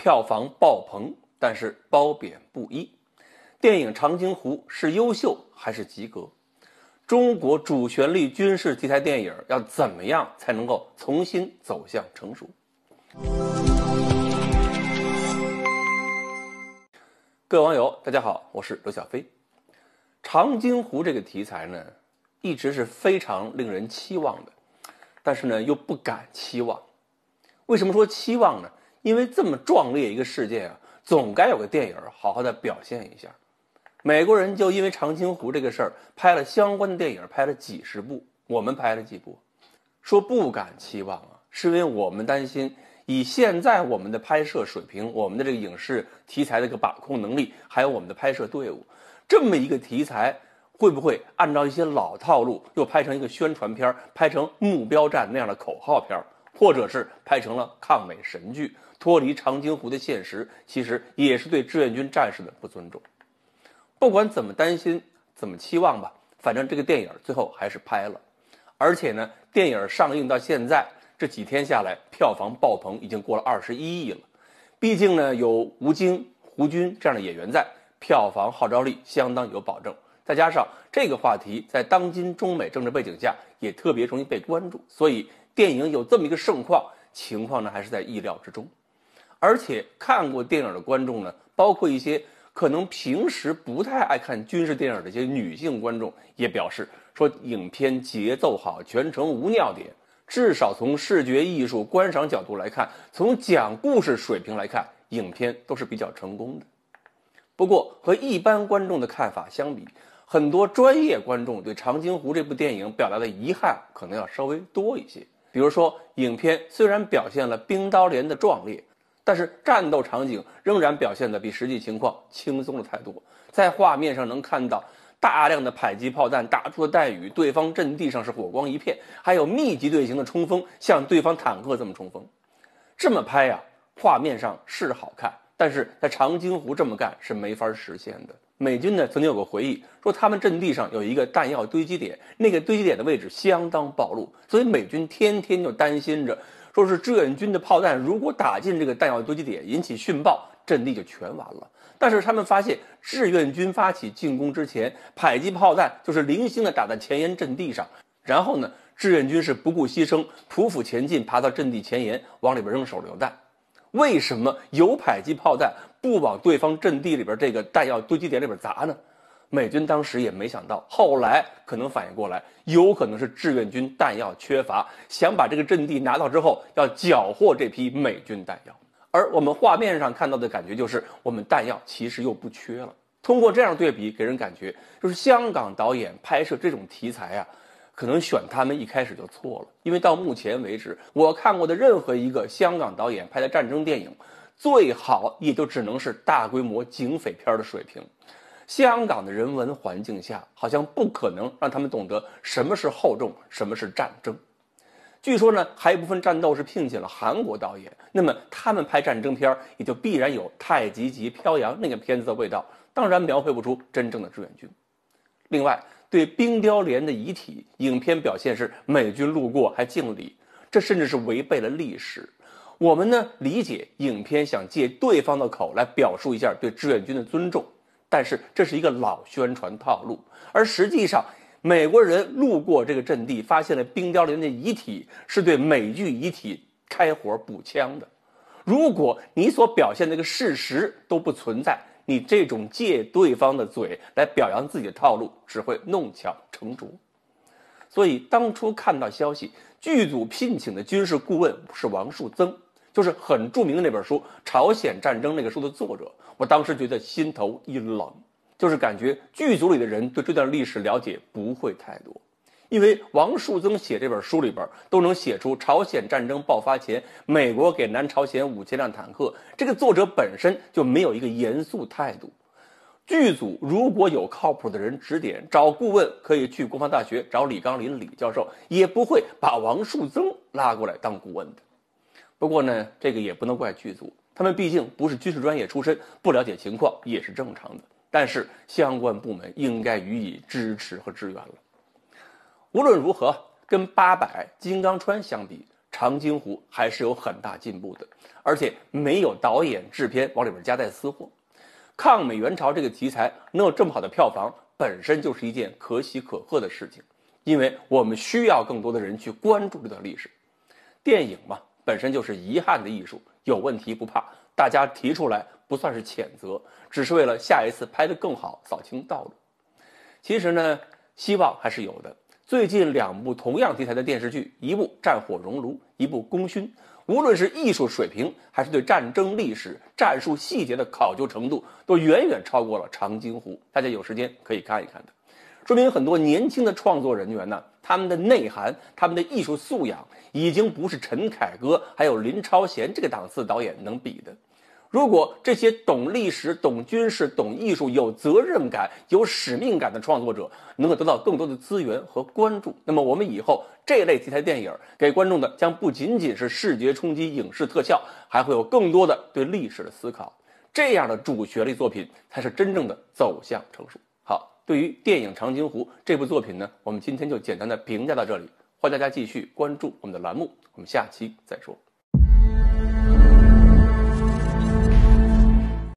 票房爆棚，但是褒贬不一。电影《长津湖》是优秀还是及格？中国主旋律军事题材电影要怎么样才能够重新走向成熟？各位网友，大家好，我是刘小飞。长津湖这个题材呢，一直是非常令人期望的，但是呢，又不敢期望。为什么说期望呢？因为这么壮烈一个事件啊，总该有个电影好好的表现一下。美国人就因为长津湖这个事儿拍了相关的电影，拍了几十部。我们拍了几部，说不敢期望啊，是因为我们担心以现在我们的拍摄水平，我们的这个影视题材的一个把控能力，还有我们的拍摄队伍，这么一个题材会不会按照一些老套路又拍成一个宣传片，拍成目标站那样的口号片儿？或者是拍成了抗美神剧，脱离长津湖的现实，其实也是对志愿军战士们不尊重。不管怎么担心，怎么期望吧，反正这个电影最后还是拍了。而且呢，电影上映到现在这几天下来，票房爆棚，已经过了二十一亿了。毕竟呢，有吴京、胡军这样的演员在，票房号召力相当有保证。再加上这个话题在当今中美政治背景下也特别容易被关注，所以。电影有这么一个盛况情况呢，还是在意料之中。而且看过电影的观众呢，包括一些可能平时不太爱看军事电影的一些女性观众，也表示说，影片节奏好，全程无尿点。至少从视觉艺术观赏角度来看，从讲故事水平来看，影片都是比较成功的。不过和一般观众的看法相比，很多专业观众对《长津湖》这部电影表达的遗憾可能要稍微多一些。比如说，影片虽然表现了冰刀连的壮烈，但是战斗场景仍然表现的比实际情况轻松了太多。在画面上能看到大量的迫击炮弹打出的弹雨，对方阵地上是火光一片，还有密集队形的冲锋，向对方坦克这么冲锋，这么拍呀，画面上是好看，但是在长津湖这么干是没法实现的。美军呢曾经有个回忆，说他们阵地上有一个弹药堆积点，那个堆积点的位置相当暴露，所以美军天天就担心着，说是志愿军的炮弹如果打进这个弹药堆积点，引起殉爆，阵地就全完了。但是他们发现，志愿军发起进攻之前，迫击炮弹就是零星的打在前沿阵地上，然后呢，志愿军是不顾牺牲，匍匐前进，爬到阵地前沿，往里边扔手榴弹。为什么有迫击炮弹不往对方阵地里边这个弹药堆积点里边砸呢？美军当时也没想到，后来可能反应过来，有可能是志愿军弹药缺乏，想把这个阵地拿到之后要缴获这批美军弹药。而我们画面上看到的感觉就是，我们弹药其实又不缺了。通过这样对比，给人感觉就是香港导演拍摄这种题材啊，可能选他们一开始就错了，因为到目前为止，我看过的任何一个香港导演拍的战争电影，最好也就只能是大规模警匪片的水平。香港的人文环境下，好像不可能让他们懂得什么是厚重，什么是战争。据说呢，还有一部分战斗是聘请了韩国导演，那么他们拍战争片也就必然有《太极旗飘扬》那个片子的味道，当然描绘不出真正的志愿军。另外。对冰雕连的遗体，影片表现是美军路过还敬礼，这甚至是违背了历史。我们呢理解，影片想借对方的口来表述一下对志愿军的尊重，但是这是一个老宣传套路。而实际上，美国人路过这个阵地，发现了冰雕连的遗体，是对美剧遗体开火补枪的。如果你所表现那个事实都不存在。你这种借对方的嘴来表扬自己的套路，只会弄巧成拙。所以当初看到消息，剧组聘请的军事顾问是王树增，就是很著名的那本书《朝鲜战争》那个书的作者，我当时觉得心头一冷，就是感觉剧组里的人对这段历史了解不会太多。因为王树增写这本书里边都能写出朝鲜战争爆发前美国给南朝鲜五千辆坦克，这个作者本身就没有一个严肃态度。剧组如果有靠谱的人指点，找顾问可以去国防大学找李刚林李教授，也不会把王树增拉过来当顾问的。不过呢，这个也不能怪剧组，他们毕竟不是军事专业出身，不了解情况也是正常的。但是相关部门应该予以支持和支援了。无论如何，跟八百、金刚川相比，长津湖还是有很大进步的，而且没有导演、制片往里面夹带私货。抗美援朝这个题材能有这么好的票房，本身就是一件可喜可贺的事情，因为我们需要更多的人去关注这段历史。电影嘛，本身就是遗憾的艺术，有问题不怕，大家提出来不算是谴责，只是为了下一次拍得更好，扫清道路。其实呢，希望还是有的。最近两部同样题材的电视剧，一部《战火熔炉》，一部《功勋》，无论是艺术水平，还是对战争历史、战术细节的考究程度，都远远超过了《长津湖》。大家有时间可以看一看的，说明很多年轻的创作人员呢，他们的内涵、他们的艺术素养，已经不是陈凯歌还有林超贤这个档次导演能比的。如果这些懂历史、懂军事、懂艺术、有责任感、有使命感的创作者能够得到更多的资源和关注，那么我们以后这类题材电影给观众的将不仅仅是视觉冲击、影视特效，还会有更多的对历史的思考。这样的主旋律作品才是真正的走向成熟。好，对于电影《长津湖》这部作品呢，我们今天就简单的评价到这里。欢迎大家继续关注我们的栏目，我们下期再说。